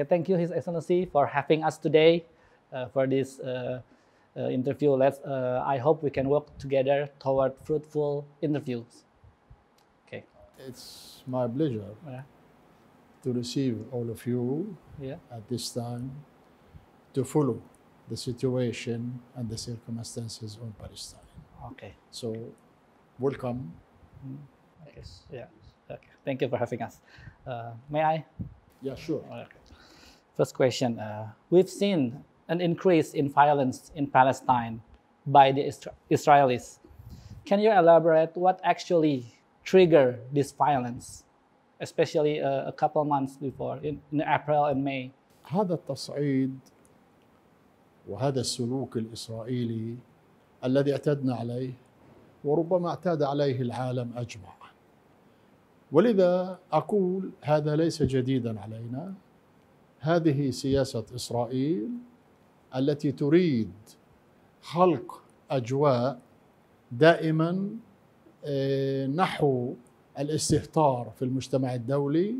Okay, thank you, His Excellency, for having us today uh, for this uh, uh, interview. Let's, uh, I hope we can work together toward fruitful interviews. Okay. It's my pleasure yeah. to receive all of you yeah. at this time to follow the situation and the circumstances on Palestine. Okay. So, welcome. Mm-hmm. Okay. Yeah. Okay. Thank you for having us. Uh, may I? Yeah, sure. Okay. First question, uh, we've seen an increase in violence in Palestine by the Israelis. Can you elaborate what actually triggered this violence, especially uh, a couple months before, in, in April and May? هذا التصعيد وهذا السلوك الإسرائيلي الذي اعتدنا عليه وربما اعتاد عليه العالم أجمع ولذا أقول هذا ليس جديدا علينا هذه سياسه اسرائيل التي تريد خلق اجواء دائما آه، نحو الاستهتار في المجتمع الدولي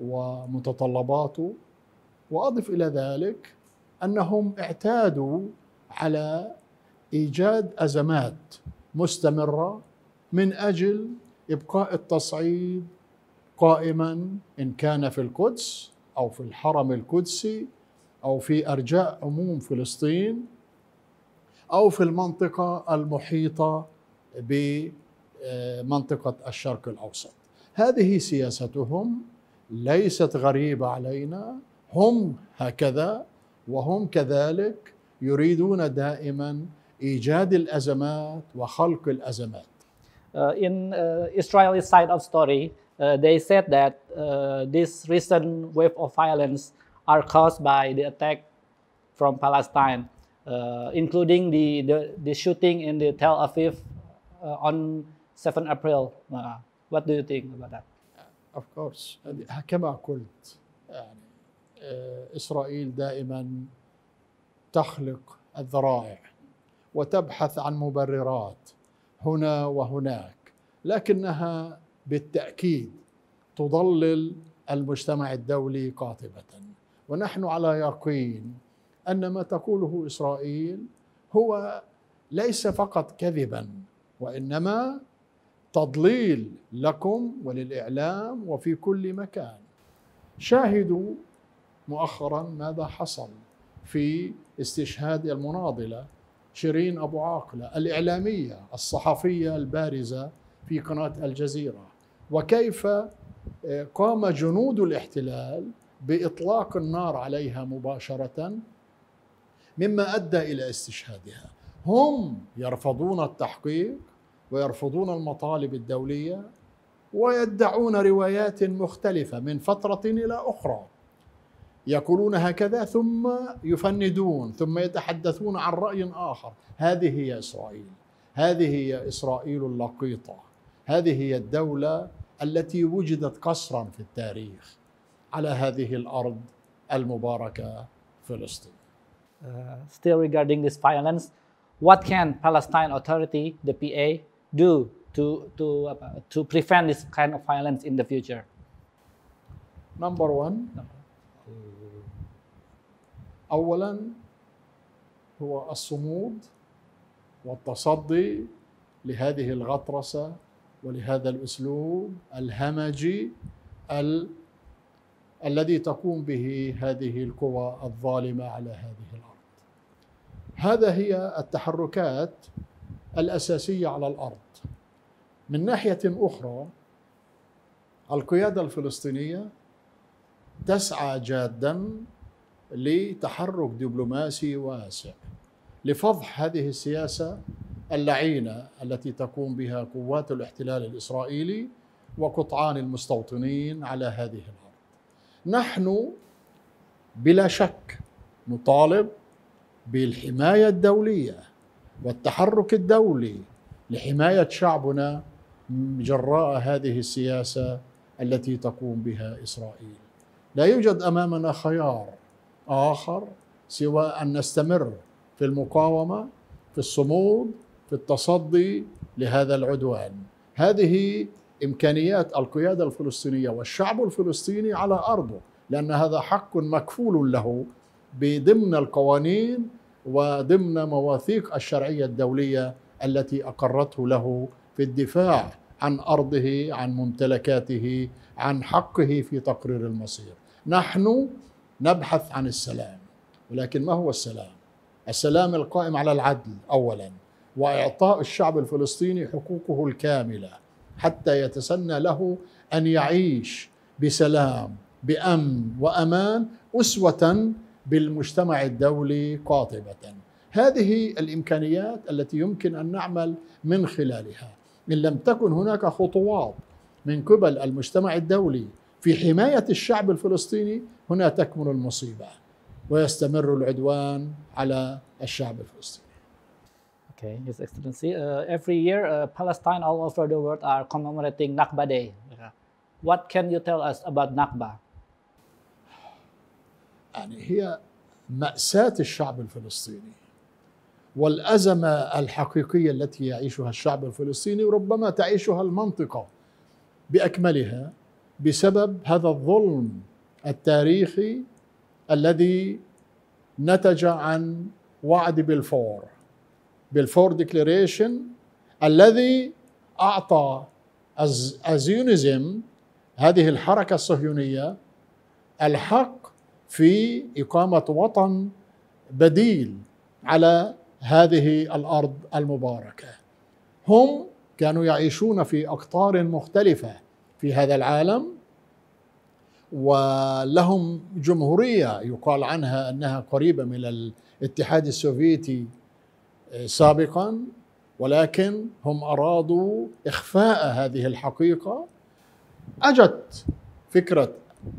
ومتطلباته واضف الى ذلك انهم اعتادوا على ايجاد ازمات مستمره من اجل ابقاء التصعيد قائما ان كان في القدس أو في الحرم القدسي أو في أرجاء عموم فلسطين أو في المنطقة المحيطة بمنطقة الشرق الأوسط هذه سياستهم ليست غريبة علينا هم هكذا وهم كذلك يريدون دائما ايجاد الازمات وخلق الازمات. Uh, in uh, Israeli side of story, Uh, they said that uh, this recent wave of violence are caused by the attack from Palestine, uh, including the, the, the, shooting in the Tel Aviv on 7 April. what do you think about that? Of course, كما قلت يعني إسرائيل دائما تخلق الذرائع وتبحث عن مبررات هنا وهناك لكنها بالتاكيد تضلل المجتمع الدولي قاطبه ونحن على يقين ان ما تقوله اسرائيل هو ليس فقط كذبا وانما تضليل لكم وللاعلام وفي كل مكان شاهدوا مؤخرا ماذا حصل في استشهاد المناضله شيرين ابو عاقله الاعلاميه الصحفيه البارزه في قناه الجزيره وكيف آه، قام جنود الاحتلال باطلاق النار عليها مباشره مما ادى الى استشهادها هم يرفضون التحقيق ويرفضون المطالب الدوليه ويدعون روايات مختلفه من فتره الى اخرى يقولون هكذا ثم يفندون ثم يتحدثون عن راي اخر هذه هي اسرائيل هذه هي اسرائيل اللقيطه هذه هي الدولة التي وجدت قصرا في التاريخ على هذه الأرض المباركة فلسطين. Uh, still regarding this violence, what can Palestine Authority, the PA, do to to uh, to prevent this kind of violence in the future? Number one, أولا هو الصمود والتصدي لهذه الغطرسة ولهذا الاسلوب الهمجي ال... الذي تقوم به هذه القوى الظالمه على هذه الارض. هذا هي التحركات الاساسيه على الارض. من ناحيه اخرى القياده الفلسطينيه تسعى جادا لتحرك دبلوماسي واسع لفضح هذه السياسه اللعينه التي تقوم بها قوات الاحتلال الاسرائيلي وقطعان المستوطنين على هذه الارض. نحن بلا شك نطالب بالحمايه الدوليه والتحرك الدولي لحمايه شعبنا جراء هذه السياسه التي تقوم بها اسرائيل. لا يوجد امامنا خيار اخر سوى ان نستمر في المقاومه في الصمود في التصدي لهذا العدوان هذه امكانيات القياده الفلسطينيه والشعب الفلسطيني على ارضه لان هذا حق مكفول له بضمن القوانين وضمن مواثيق الشرعيه الدوليه التي اقرته له في الدفاع عن ارضه عن ممتلكاته عن حقه في تقرير المصير نحن نبحث عن السلام ولكن ما هو السلام السلام القائم على العدل اولا واعطاء الشعب الفلسطيني حقوقه الكامله حتى يتسنى له ان يعيش بسلام بامن وامان اسوه بالمجتمع الدولي قاطبه هذه الامكانيات التي يمكن ان نعمل من خلالها ان لم تكن هناك خطوات من قبل المجتمع الدولي في حمايه الشعب الفلسطيني هنا تكمن المصيبه ويستمر العدوان على الشعب الفلسطيني Okay, His Excellency. Uh, every year, uh, Palestine all over the world are commemorating Nakba Day. Yeah. What can you tell us about Nakba? يعني هي مأساة الشعب الفلسطيني والأزمة الحقيقية التي يعيشها الشعب الفلسطيني ربما تعيشها المنطقة بأكملها بسبب هذا الظلم التاريخي الذي نتج عن وعد بالفور بالفور ديكليريشن الذي اعطى الزيونيزم هذه الحركه الصهيونيه الحق في اقامه وطن بديل على هذه الارض المباركه هم كانوا يعيشون في اقطار مختلفه في هذا العالم ولهم جمهوريه يقال عنها انها قريبه من الاتحاد السوفيتي سابقا ولكن هم ارادوا اخفاء هذه الحقيقه اجت فكره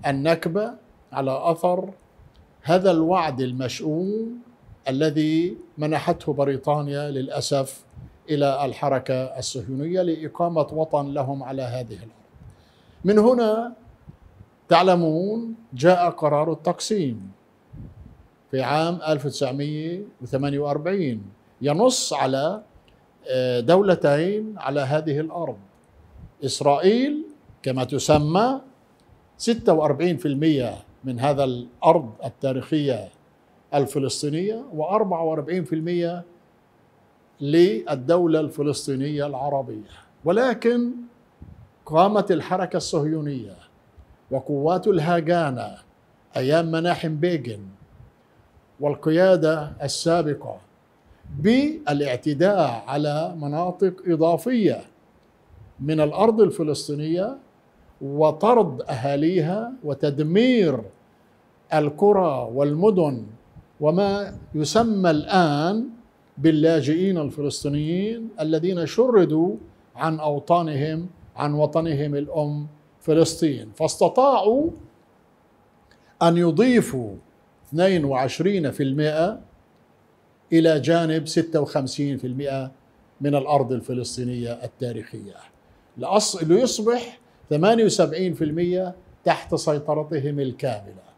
النكبه على اثر هذا الوعد المشؤوم الذي منحته بريطانيا للاسف الى الحركه الصهيونيه لاقامه وطن لهم على هذه الارض. من هنا تعلمون جاء قرار التقسيم في عام 1948 ينص على آه، دولتين على هذه الارض اسرائيل كما تسمى 46% من هذا الارض التاريخيه الفلسطينيه و44% للدوله الفلسطينيه العربيه ولكن قامت الحركه الصهيونيه وقوات الهاجانه ايام مناحم بيجن والقياده السابقه بالاعتداء على مناطق اضافيه من الارض الفلسطينيه وطرد اهاليها وتدمير القرى والمدن وما يسمى الان باللاجئين الفلسطينيين الذين شردوا عن اوطانهم عن وطنهم الام فلسطين فاستطاعوا ان يضيفوا 22% إلى جانب 56% من الأرض الفلسطينية التاريخية ليصبح 78% تحت سيطرتهم الكاملة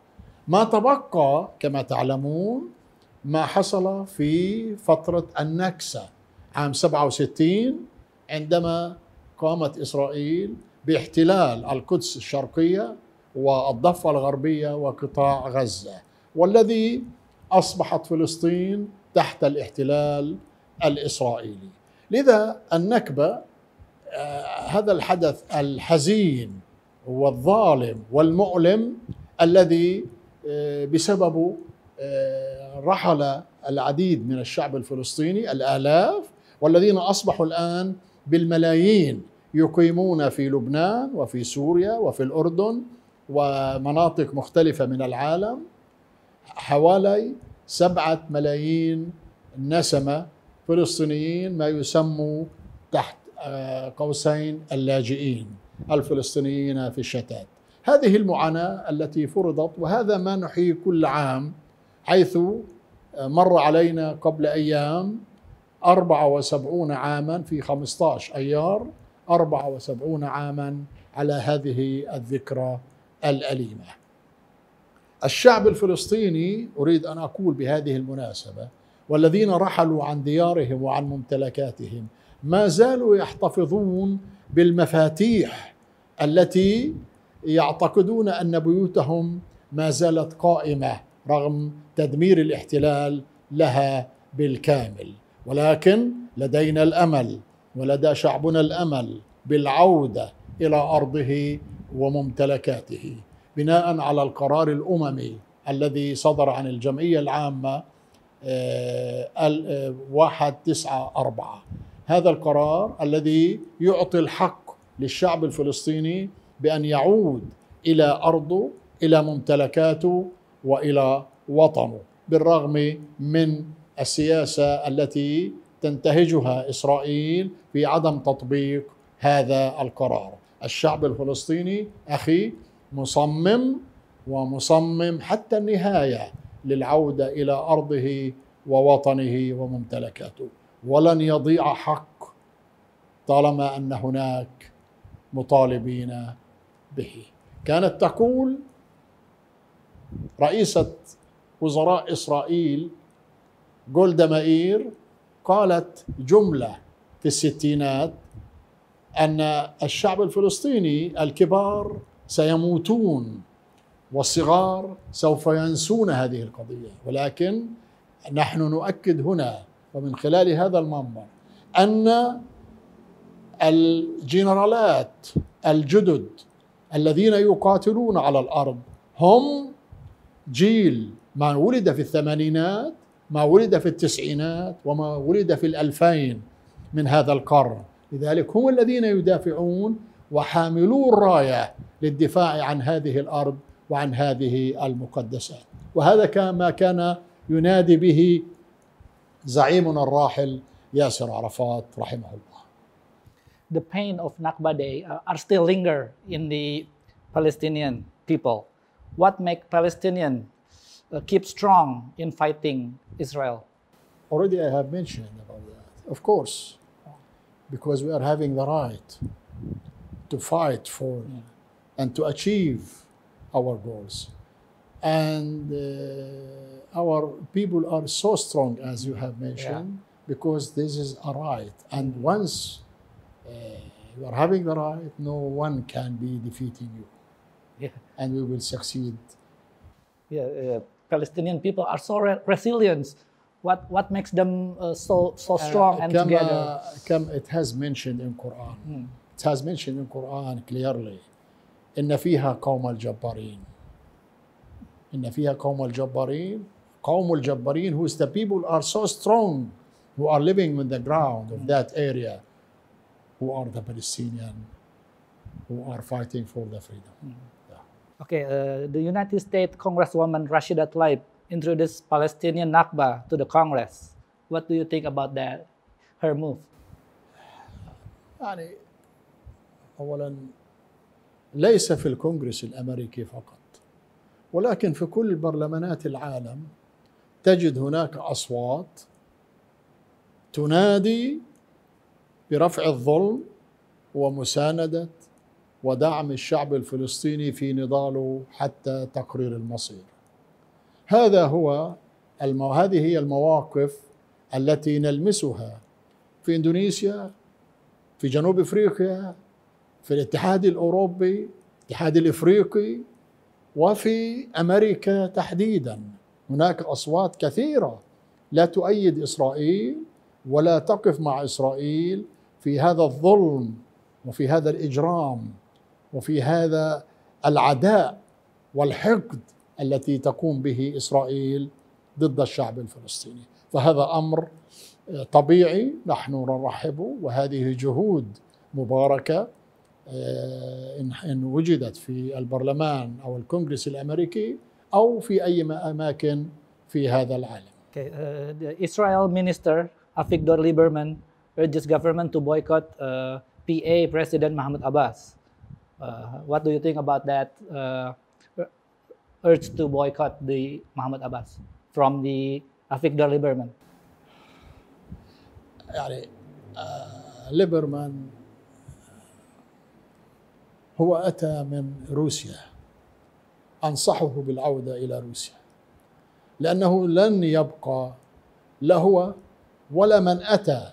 ما تبقى كما تعلمون ما حصل في فترة النكسة عام 67 عندما قامت إسرائيل باحتلال القدس الشرقية والضفة الغربية وقطاع غزة والذي أصبحت فلسطين تحت الاحتلال الاسرائيلي. لذا النكبه آه، هذا الحدث الحزين والظالم والمؤلم الذي آه، بسببه آه، رحل العديد من الشعب الفلسطيني الالاف والذين اصبحوا الان بالملايين يقيمون في لبنان وفي سوريا وفي الاردن ومناطق مختلفه من العالم حوالي سبعة ملايين نسمة فلسطينيين ما يسموا تحت آه، قوسين اللاجئين الفلسطينيين في الشتات هذه المعاناة التي فرضت وهذا ما نحيي كل عام حيث آه، مر علينا قبل أيام 74 عاما في 15 أيار 74 عاما على هذه الذكرى الأليمة الشعب الفلسطيني اريد ان اقول بهذه المناسبه والذين رحلوا عن ديارهم وعن ممتلكاتهم ما زالوا يحتفظون بالمفاتيح التي يعتقدون ان بيوتهم ما زالت قائمه رغم تدمير الاحتلال لها بالكامل ولكن لدينا الامل ولدى شعبنا الامل بالعوده الى ارضه وممتلكاته بناء على القرار الاممي الذي صدر عن الجمعيه العامه 194 آه، آه، هذا القرار الذي يعطي الحق للشعب الفلسطيني بان يعود الى ارضه الى ممتلكاته والى وطنه بالرغم من السياسه التي تنتهجها اسرائيل في عدم تطبيق هذا القرار الشعب الفلسطيني اخي مصمم ومصمم حتى النهايه للعوده الى ارضه ووطنه وممتلكاته ولن يضيع حق طالما ان هناك مطالبين به كانت تقول رئيسه وزراء اسرائيل جولدا مائير قالت جمله في الستينات ان الشعب الفلسطيني الكبار سيموتون والصغار سوف ينسون هذه القضيه ولكن نحن نؤكد هنا ومن خلال هذا المنبر ان الجنرالات الجدد الذين يقاتلون على الارض هم جيل ما ولد في الثمانينات ما ولد في التسعينات وما ولد في الألفين من هذا القرن لذلك هم الذين يدافعون وحاملو الراية للدفاع عن هذه الارض وعن هذه المقدسات وهذا ما كان ينادي به زعيمنا الراحل ياسر عرفات رحمه الله The pain of Nakba Day are still linger in the Palestinian people. What make Palestinian keep strong in fighting Israel? Already I have mentioned about that. Of course, because we are having the right to fight for yeah. and to achieve our goals. And uh, our people are so strong, as you have mentioned, yeah. because this is a right. And once uh, you are having the right, no one can be defeating you. Yeah. And we will succeed. Yeah, uh, Palestinian people are so re resilient. What, what makes them uh, so, so uh, strong and uh, together? Come, it has mentioned in Quran. Mm. It has mentioned in Quran clearly. إن فيها قوم الجبارين إن فيها قوم الجبارين قوم الجبارين whose the people are so strong who are living on the ground of that area who are the Palestinian who are fighting for the freedom. Hmm. Yeah. Okay, uh, the United States Congresswoman Rashida Tlaib introduced Palestinian Nakba to the Congress. What do you think about that, her move? يعني أولا ليس في الكونغرس الامريكي فقط ولكن في كل برلمانات العالم تجد هناك اصوات تنادي برفع الظلم ومسانده ودعم الشعب الفلسطيني في نضاله حتى تقرير المصير هذا هو المو... هذه هي المواقف التي نلمسها في اندونيسيا في جنوب افريقيا في الاتحاد الاوروبي الاتحاد الافريقي وفي امريكا تحديدا هناك اصوات كثيره لا تؤيد اسرائيل ولا تقف مع اسرائيل في هذا الظلم وفي هذا الاجرام وفي هذا العداء والحقد التي تقوم به اسرائيل ضد الشعب الفلسطيني فهذا امر آه، طبيعي نحن نرحب وهذه جهود مباركه إن وجدت في البرلمان أو الكونغرس الأمريكي أو في أي أماكن في هذا العالم. Okay. Uh, the Israel minister Avigdor Lieberman urges government to boycott uh, PA President Mahmoud Abbas. Uh, what do you think about that uh, urge to boycott the Mahmoud Abbas from the Avigdor Lieberman? يعني Lieberman هو أتى من روسيا أنصحه بالعودة إلى روسيا لأنه لن يبقى لا هو ولا من أتى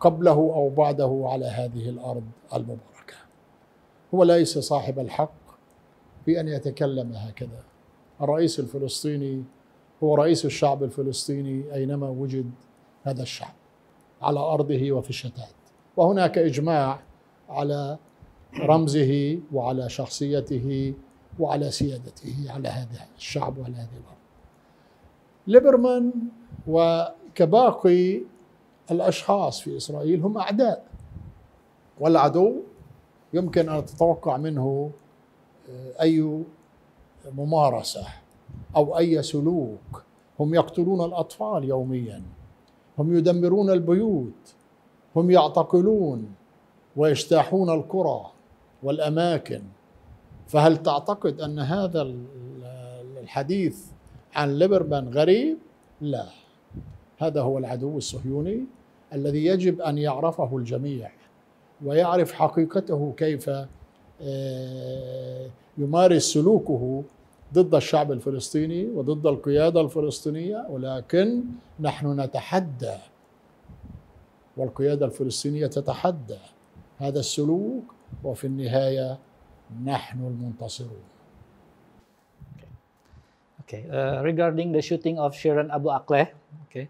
قبله أو بعده على هذه الأرض المباركة هو ليس صاحب الحق في أن يتكلم هكذا الرئيس الفلسطيني هو رئيس الشعب الفلسطيني أينما وجد هذا الشعب على أرضه وفي الشتات وهناك إجماع على رمزه وعلى شخصيته وعلى سيادته على هذا الشعب وعلى هذه الأرض ليبرمان وكباقي الأشخاص في إسرائيل هم أعداء والعدو يمكن أن تتوقع منه آه، أي ممارسة أو أي سلوك هم يقتلون الأطفال يوميا هم يدمرون البيوت هم يعتقلون ويجتاحون القرى والاماكن فهل تعتقد ان هذا الحديث عن ليبرمان غريب؟ لا هذا هو العدو الصهيوني الذي يجب ان يعرفه الجميع ويعرف حقيقته كيف آه، يمارس سلوكه ضد الشعب الفلسطيني وضد القياده الفلسطينيه ولكن نحن نتحدى والقياده الفلسطينيه تتحدى هذا السلوك وفي النهايه نحن المنتصرون. Okay, uh, regarding the shooting of Shirin Abu Akleh, okay,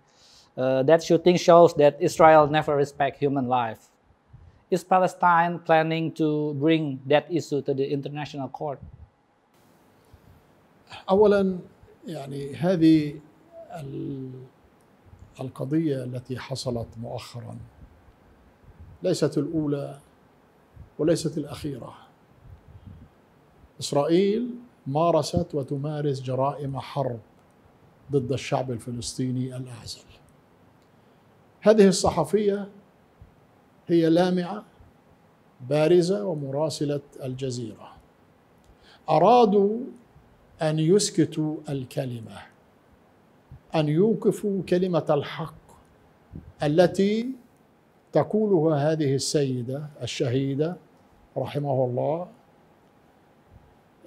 uh, that shooting shows that Israel never respects human life. Is Palestine planning to bring that issue to the international court? اولا يعني هذه القضيه التي حصلت مؤخرا ليست الاولى وليست الأخيرة إسرائيل مارست وتمارس جرائم حرب ضد الشعب الفلسطيني الأعزل هذه الصحفية هي لامعة بارزة ومراسلة الجزيرة أرادوا أن يسكتوا الكلمة أن يوقفوا كلمة الحق التي تقولها هذه السيدة الشهيدة رحمه الله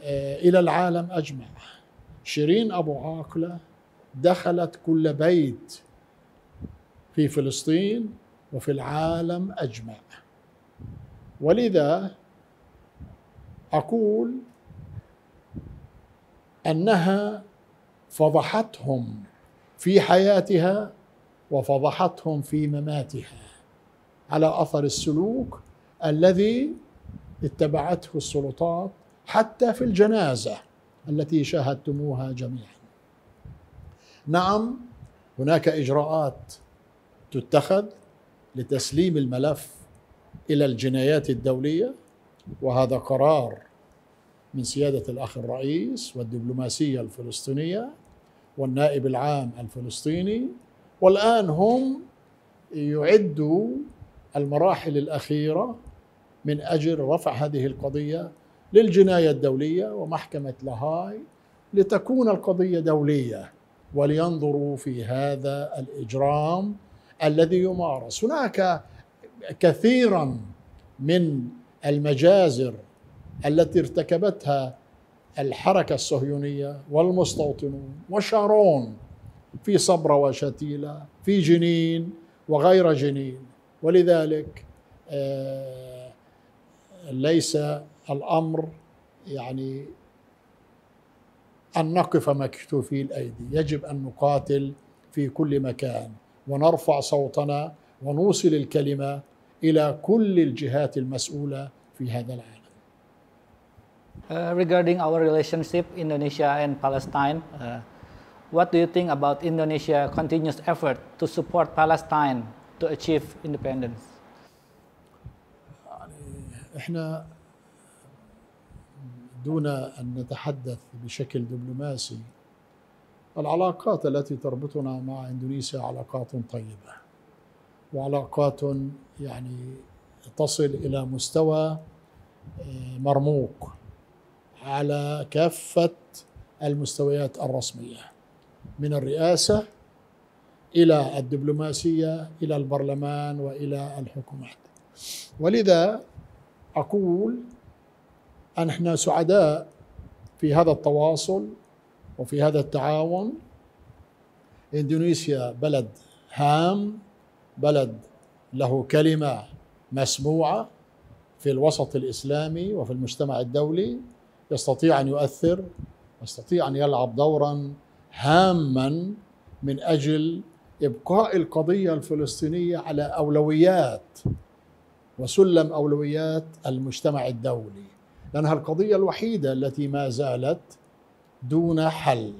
آه، إلى العالم أجمع شيرين أبو عاقلة دخلت كل بيت في فلسطين وفي العالم أجمع ولذا أقول أنها فضحتهم في حياتها وفضحتهم في مماتها على أثر السلوك الذي اتبعته السلطات حتى في الجنازه التي شاهدتموها جميعا. نعم هناك اجراءات تتخذ لتسليم الملف الى الجنايات الدوليه وهذا قرار من سياده الاخ الرئيس والدبلوماسيه الفلسطينيه والنائب العام الفلسطيني والان هم يعدوا المراحل الاخيره من أجل رفع هذه القضية للجناية الدولية ومحكمة لاهاي لتكون القضية دولية ولينظروا في هذا الإجرام الذي يمارس هناك كثيرا من المجازر التي ارتكبتها الحركة الصهيونية والمستوطنون وشارون في صبرة وشتيلة في جنين وغير جنين ولذلك آه ليس الامر يعني ان نقف مكتوفي الايدي، يجب ان نقاتل في كل مكان ونرفع صوتنا ونوصل الكلمه الى كل الجهات المسؤوله في هذا العالم. Uh, regarding our relationship Indonesia and Palestine, uh, what do you think about Indonesia's continuous effort to support Palestine to achieve independence? احنا دون ان نتحدث بشكل دبلوماسي العلاقات التي تربطنا مع اندونيسيا علاقات طيبه وعلاقات يعني تصل الى مستوى آه، مرموق على كافه المستويات الرسميه من الرئاسه الى الدبلوماسيه الى البرلمان والى الحكومات ولذا أقول أن احنا سعداء في هذا التواصل وفي هذا التعاون إندونيسيا بلد هام بلد له كلمة مسموعة في الوسط الإسلامي وفي المجتمع الدولي يستطيع أن يؤثر يستطيع أن يلعب دورا هاما من أجل إبقاء القضية الفلسطينية على أولويات وسلم أولويات المجتمع الدولي لأنها القضية الوحيدة التي ما زالت دون حل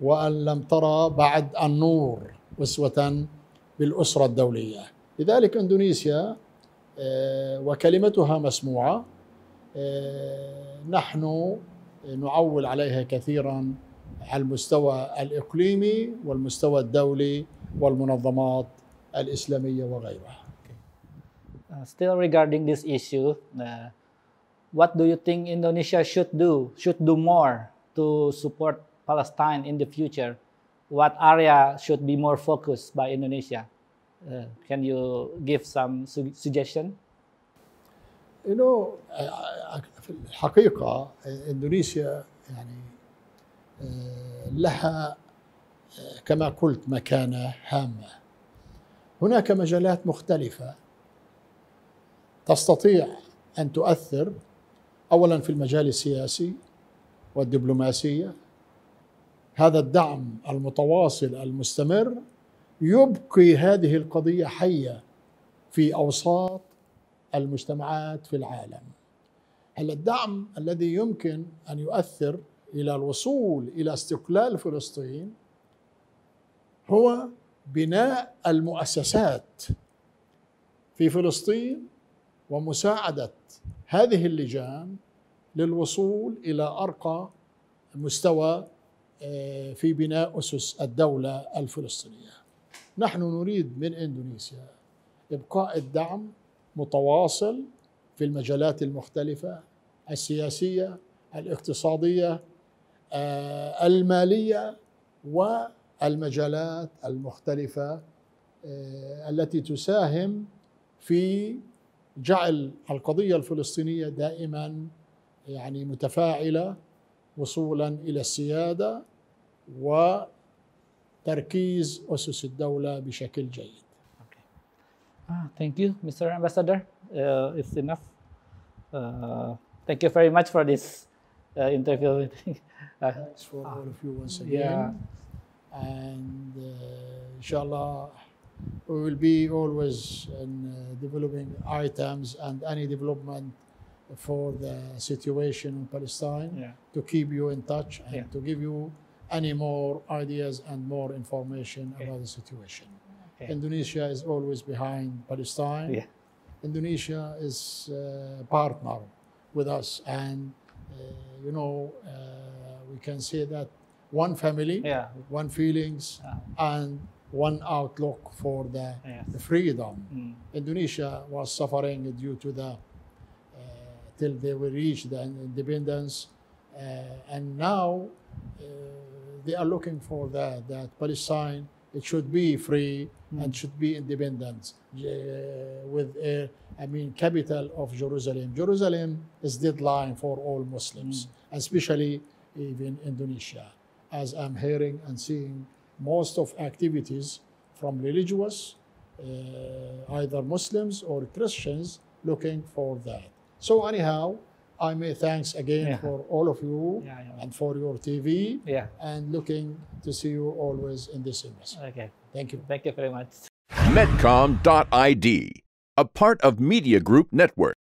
وأن لم ترى بعد النور أسوة بالأسرة الدولية لذلك إندونيسيا آه، وكلمتها مسموعة آه، نحن نعول عليها كثيرا على المستوى الإقليمي والمستوى الدولي والمنظمات الإسلامية وغيرها still regarding this issue, uh, what do you think Indonesia should do? Should do more to support Palestine in the future? What area should be more focused by Indonesia? Uh, can you give some su suggestion? You know, في الحقيقة إندونيسيا يعني لها كما قلت مكانة هامة. هناك مجالات مختلفة تستطيع ان تؤثر اولا في المجال السياسي والدبلوماسيه هذا الدعم المتواصل المستمر يبقي هذه القضيه حيه في اوساط المجتمعات في العالم هلا الدعم الذي يمكن ان يؤثر الى الوصول الى استقلال فلسطين هو بناء المؤسسات في فلسطين ومساعده هذه اللجان للوصول الى ارقى مستوى آه، في بناء اسس الدوله الفلسطينيه. نحن نريد من اندونيسيا ابقاء الدعم متواصل في المجالات المختلفه السياسيه، الاقتصاديه، آه، الماليه والمجالات المختلفه آه، التي تساهم في جعل القضية الفلسطينية دائما يعني متفاعلة وصولا إلى السيادة وتركيز أسس الدولة بشكل جيد. thank you, Mr. Ambassador. Uh, it's enough. Uh, thank you very much for this uh, interview. uh, Thanks for all of you once again. Yeah. And uh, inshallah. we will be always in uh, developing items and any development for the situation in Palestine yeah. to keep you in touch and yeah. to give you any more ideas and more information okay. about the situation. Okay. Indonesia is always behind Palestine. Yeah. Indonesia is a uh, partner with us, and uh, you know uh, we can say that one family, one feelings, and one outlook for the, yes. freedom. Mm. Indonesia was suffering due to the uh, till they will reach the independence, uh, and now uh, they are looking for that that Palestine it should be free mm. and should be independent uh, with a, I mean capital of Jerusalem. Jerusalem is deadline for all Muslims, mm. especially even Indonesia, as I'm hearing and seeing most of activities from religious, uh, either Muslims or Christians looking for that. So anyhow, I may thanks again yeah. for all of you yeah, and for your TV yeah. and looking to see you always in this image. Okay. Thank you. Thank you very much. Medcom.id, a part of Media Group Network.